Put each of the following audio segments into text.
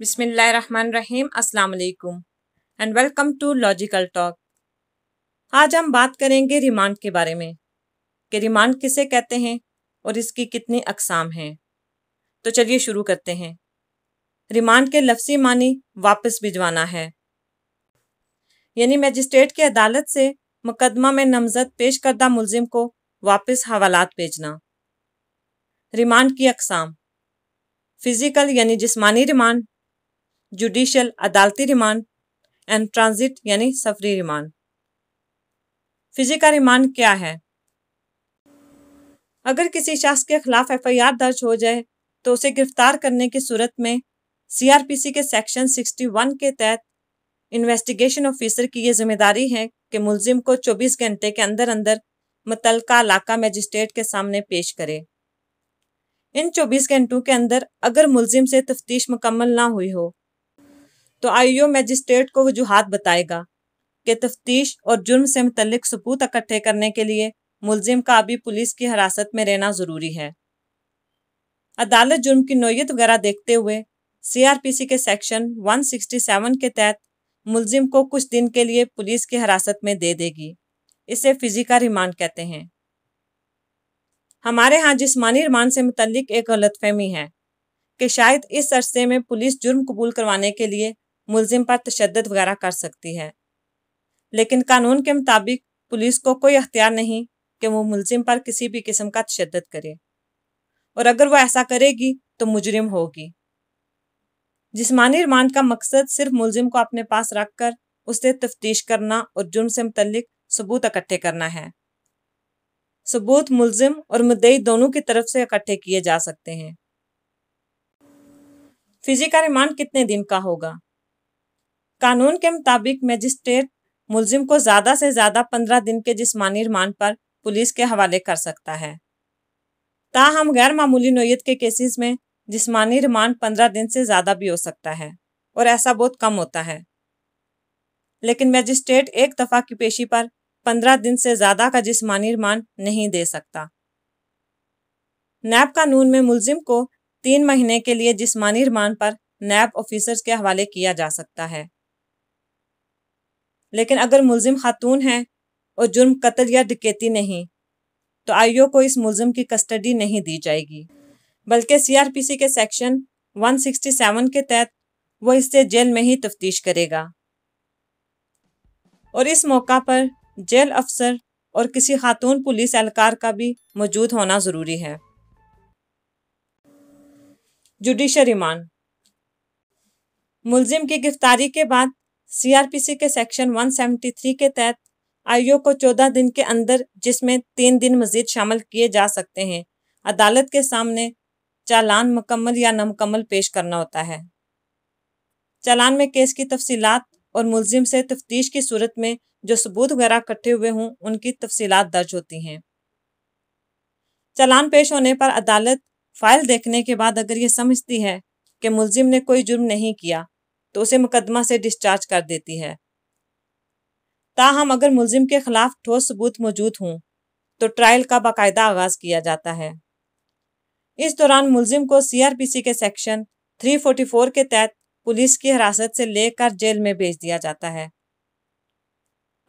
बिसमीम् अल्लाम and welcome to logical talk आज हम बात करेंगे रिमांड के बारे में कि रिमांड किसे कहते हैं और इसकी कितनी अकसाम हैं तो चलिए शुरू करते हैं रिमांड के लफ्जी मानी वापस भिजवाना है यानी मजिस्ट्रेट की अदालत से मुकदमा में नामजद पेश करदा मुलजिम को वापस हवालात भेजना रिमांड की अकसाम फिज़िकल यानी जिस्मानी रिमांड जुडिशल अदालती रिमांड एंड ट्रांजिट यानी सफरी रिमांड फिजी का रिमांड क्या है अगर किसी शख्स के खिलाफ एफआईआर दर्ज हो जाए तो उसे गिरफ्तार करने की सूरत में सीआरपीसी के सेक्शन 61 के तहत इन्वेस्टिगेशन ऑफिसर की ये जिम्मेदारी है कि मुलजिम को 24 घंटे के अंदर अंदर मुतल इलाका मजिस्ट्रेट के सामने पेश करे इन 24 घंटों के अंदर अगर मुलजिम से तफ्तीश मुकम्मल ना हुई हो तो आईओ मैजिस्ट्रेट को वजूहत बताएगा कि तफ्तीश और जुर्म से मुतलक सबूत इकट्ठे करने के लिए मुलजिम का अभी पुलिस की हिरासत में रहना ज़रूरी है अदालत जुर्म की नोयत वगैरह देखते हुए सीआरपीसी के सेक्शन 167 के तहत मुलजिम को कुछ दिन के लिए पुलिस की हिरासत में दे देगी इसे फिजिका रिमांड कहते हैं हमारे यहाँ जिसमानी रिमांड से मुतलिक एक गलतफहमी है कि शायद इस अरसे में पुलिस जुर्म कबूल करवाने के लिए मुलजिम पर तशद वगैरह कर सकती है लेकिन कानून के मुताबिक पुलिस को कोई अख्तियार नहीं कि वो मुलजिम पर किसी भी किस्म का तशद करे और अगर वह ऐसा करेगी तो मुजरिम होगी जिसमानी रिमांड का मकसद सिर्फ मुलजिम को अपने पास रख कर उससे तफ्तीश करना और जुर्म से मुतलिक सबूत इकट्ठे करना है सबूत मुलजिम और मुद्दई दोनों की तरफ से इकट्ठे किए जा सकते हैं फिजी का रिमांड कितने दिन का होगा कानून के मुताबिक मजिस्ट्रेट मुलजिम को ज़्यादा से ज़्यादा पंद्रह दिन के जिसमानी रिमांड पर पुलिस के हवाले कर सकता है ताहम गैर मामूली नोयत के केसेस में जिसमानी रिमांड पंद्रह दिन से ज़्यादा भी हो सकता है और ऐसा बहुत कम होता है लेकिन मजिस्ट्रेट एक दफ़ा की पेशी पर पंद्रह दिन से ज़्यादा का जिसमानी रिमांड नहीं दे सकता नैब कानून में मुलजिम को तीन महीने के लिए जिसमानी रिमांड पर नैब ऑफिसर्स के हवाले किया जा सकता है लेकिन अगर मुलजिम खातून हैं और जुर्म कत्ल या डकैती नहीं तो आईओ को इस मुलजिम की कस्टडी नहीं दी जाएगी बल्कि सीआरपीसी के सेक्शन 167 के तहत वो इससे जेल में ही तफ्तीश करेगा और इस मौका पर जेल अफसर और किसी खातून पुलिस एहलकार का भी मौजूद होना ज़रूरी है जुडिशर रिमांड मुलजिम की गिरफ्तारी के बाद सीआरपीसी के सेक्शन 173 के तहत आईओ को 14 दिन के अंदर जिसमें तीन दिन मजीद शामिल किए जा सकते हैं अदालत के सामने चालान मुकम्मल या नामकम्मल पेश करना होता है चालान में केस की तफसीत और मुलजिम से तफ्तीश की सूरत में जो सबूत वगैरह इकट्ठे हुए हों उनकी तफसी दर्ज होती हैं चालान पेश होने पर अदालत फाइल देखने के बाद अगर ये समझती है कि मुलजिम ने कोई जुर्म नहीं किया तो उसे मुकदमा से डिस्चार्ज कर देती है ताहम अगर मुलजिम के खिलाफ ठोस सबूत मौजूद हों तो ट्रायल का बाकायदा आगाज किया जाता है इस दौरान मुलजिम को सीआरपीसी के सेक्शन 344 के तहत पुलिस की हिरासत से लेकर जेल में भेज दिया जाता है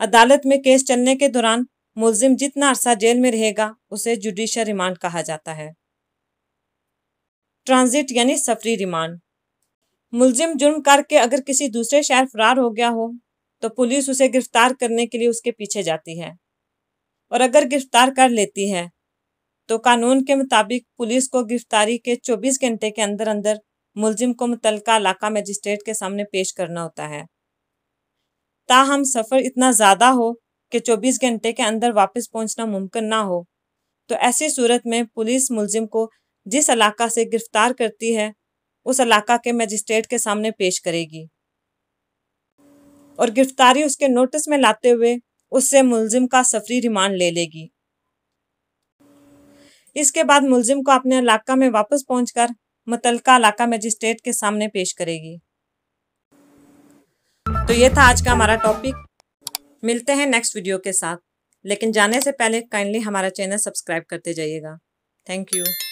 अदालत में केस चलने के दौरान मुलजिम जितना अरसा जेल में रहेगा उसे जुडिशल रिमांड कहा जाता है ट्रांजिट यानी सफरी रिमांड मुलजिम जुर्म करके अगर किसी दूसरे शहर फरार हो गया हो तो पुलिस उसे गिरफ्तार करने के लिए उसके पीछे जाती है और अगर गिरफ्तार कर लेती है तो कानून के मुताबिक पुलिस को गिरफ्तारी के 24 घंटे के अंदर अंदर मुलजिम को मुतलका इलाका मजिस्ट्रेट के सामने पेश करना होता है ताहम सफ़र इतना ज़्यादा हो कि 24 घंटे के अंदर वापस पहुंचना मुमकिन ना हो तो ऐसी सूरत में पुलिस मुलजिम को जिस इलाका से गिरफ्तार करती है उस इलाका के मजिस्ट्रेट के सामने पेश करेगी और गिरफ्तारी उसके नोटिस में लाते हुए उससे मुलजिम का सफरी रिमांड ले लेगी इसके बाद मुलजिम को अपने इलाका में वापस पहुंचकर मुतलका इलाका मजिस्ट्रेट के सामने पेश करेगी तो ये था आज का हमारा टॉपिक मिलते हैं नेक्स्ट वीडियो के साथ लेकिन जाने से पहले काइंडली हमारा चैनल सब्सक्राइब करते जाइएगा थैंक यू